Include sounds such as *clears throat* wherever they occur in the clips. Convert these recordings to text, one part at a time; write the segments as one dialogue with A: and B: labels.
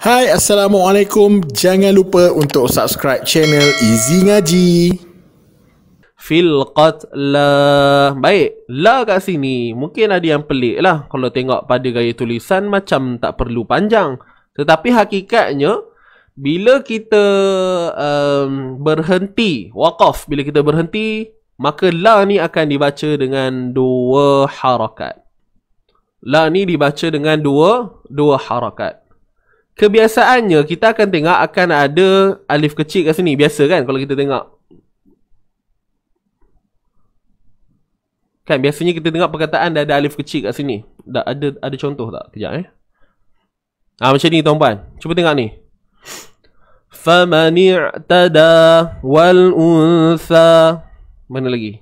A: Hai Assalamualaikum Jangan lupa untuk subscribe channel Easy Ngaji Filqat la Baik La kat sini Mungkin ada yang pelik lah Kalau tengok pada gaya tulisan Macam tak perlu panjang Tetapi hakikatnya Bila kita um, Berhenti Waqaf Bila kita berhenti Maka la ni akan dibaca dengan dua harakat. La ni dibaca dengan dua dua harakat. Kebiasaannya kita akan tengok akan ada alif kecil kat sini biasa kan kalau kita tengok Kan biasanya kita tengok perkataan dah ada alif kecil kat sini. Dah ada ada contoh tak? Kejap eh. ha, macam ni tuan-tuan. Cuba tengok ni. Famani'tada wal unsa. Mana lagi?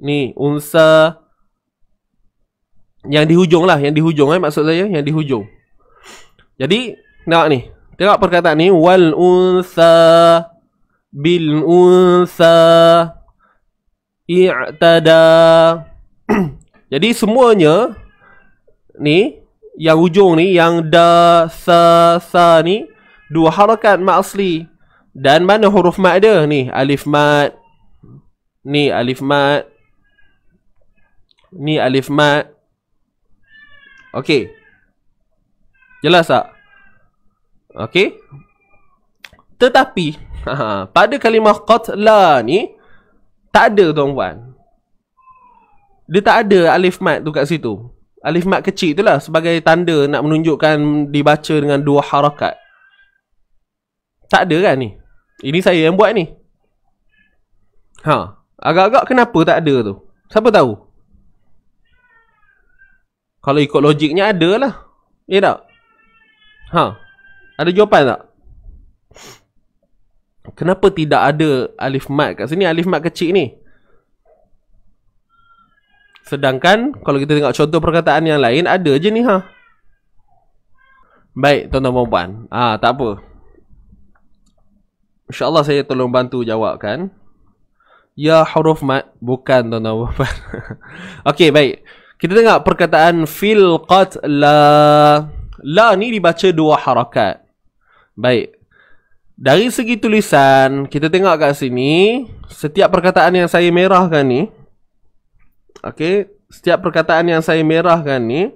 A: Ni unsa. Yang di hujung lah, yang di hujung eh maksud saya, yang di hujung. Jadi nak ni. Tengok perkataan ni wal unsa bil unsa i'tada. *clears throat* Jadi semuanya ni yang hujung ni yang da sa sa ni dua harakat mad asli. Dan mana huruf mad dia ni? Alif mad. Ni alif mad. Ni alif mad. Okey. Jelas tak? Okey. Tetapi *laughs* pada kalimah qatla ni tak ada tuan-tuan. Dia tak ada alif mat tu kat situ. Alif mat kecil itulah sebagai tanda nak menunjukkan dibaca dengan dua harakat. Tak ada kan ni? Ini saya yang buat ni. Ha, agak-agak kenapa tak ada tu? Siapa tahu? Kalau ikut logiknya ada lah. Ya tak? Ha, ada jawapan tak? Kenapa tidak ada alif mat kat sini? Alif mat kecil ni. Sedangkan kalau kita tengok contoh perkataan yang lain ada je ni ha. Baik, tuan-tuan dan puan. Ah, ha, tak apa. Insya-Allah saya tolong bantu jawabkan. Ya huruf mat bukan tuan-tuan dan puan. *laughs* Okey, baik. Kita tengok perkataan fil qat la la ni dibaca dua harakat. Baik. Dari segi tulisan, kita tengok kat sini, setiap perkataan yang saya merahkan ni, okey, setiap perkataan yang saya merahkan ni,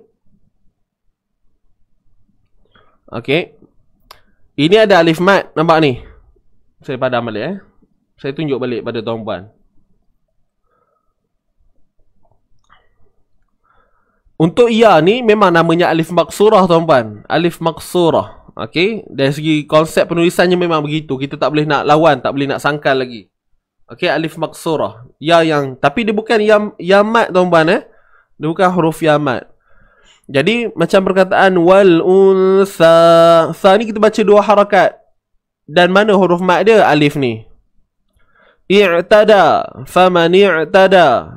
A: okey, ini ada alif mat, nampak ni? Saya padam balik eh. Saya tunjuk balik pada tuan-puan. Untuk ia ni memang namanya alif maksurah tuan-puan. Alif maksurah. Okay, dari segi konsep penulisannya memang begitu. Kita tak boleh nak lawan, tak boleh nak sangkal lagi. Okay, alif maksurah. Ya yang tapi dia bukan yam yamat tuan-tuan eh. Dia bukan huruf yamat. Jadi macam perkataan wal unsa. Sa ni kita baca dua harakat. Dan mana huruf mat dia alif ni? I'tada faman i'tada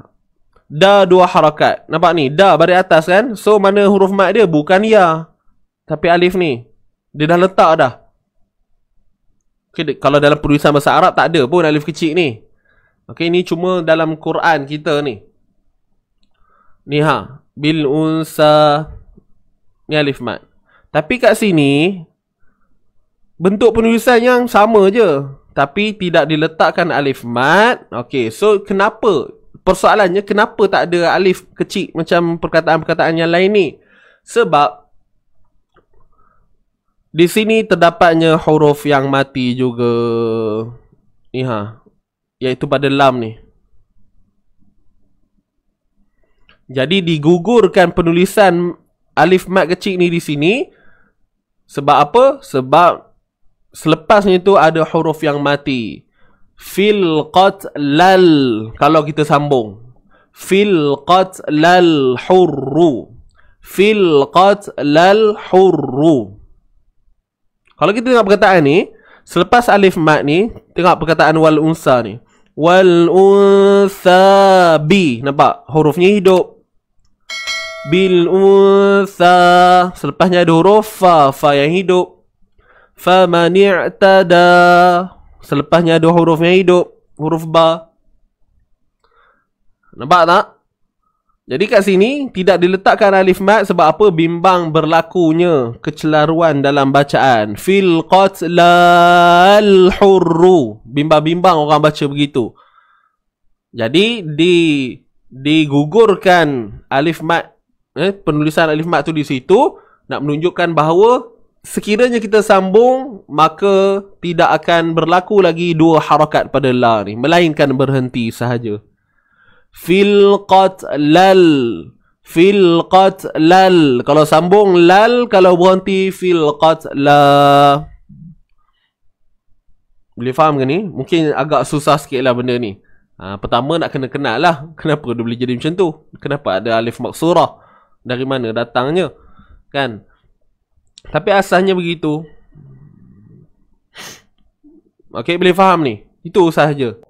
A: Da dua harakat Nampak ni? Da bari atas kan? So mana huruf mat dia? Bukan ya Tapi alif ni dia dah letak dah okay, Kalau dalam penulisan bahasa Arab Tak ada pun alif kecil ni Okay ni cuma dalam Quran kita ni Ni ha Bil unsa Ni alif mat Tapi kat sini Bentuk penulisan yang sama je Tapi tidak diletakkan alif mat Okay so kenapa Persoalannya kenapa tak ada alif kecil Macam perkataan-perkataan yang lain ni Sebab di sini terdapatnya huruf yang mati juga ni ha iaitu pada lam ni. Jadi digugurkan penulisan alif mat kecil ni di sini sebab apa? Sebab selepasnya tu ada huruf yang mati. Fil qat lal kalau kita sambung. Fil qat lal hurru. Fil qat lal hurru. Kalau kita tengok perkataan ni, selepas alif mat ni, tengok perkataan wal unsa ni. Wal unsa bi. Nampak? Hurufnya hidup. Bil unsa. Selepasnya ada huruf fa. Fa yang hidup. Fa mani'tada. Selepasnya ada huruf yang hidup. Huruf ba. Nampak tak? Jadi kat sini tidak diletakkan alif mat sebab apa bimbang berlakunya kecelaruan dalam bacaan. Fil qatlal hurru. Bimbang-bimbang orang baca begitu. Jadi di digugurkan alif mat eh, penulisan alif mat tu di situ nak menunjukkan bahawa sekiranya kita sambung maka tidak akan berlaku lagi dua harakat pada la ni melainkan berhenti sahaja. Filqat lal, filqat lal. kalau sambung lal kalau berhenti في la. boleh faham ke ni? Mungkin agak susah sikit lah benda ni. Ha, pertama nak kena kenal lah. *laughs* Kenapa dia boleh jadi macam tu? Kenapa ada alif maksurah? Dari mana datangnya? Kan? Tapi asalnya begitu. Okay, boleh faham ni? Itu sahaja.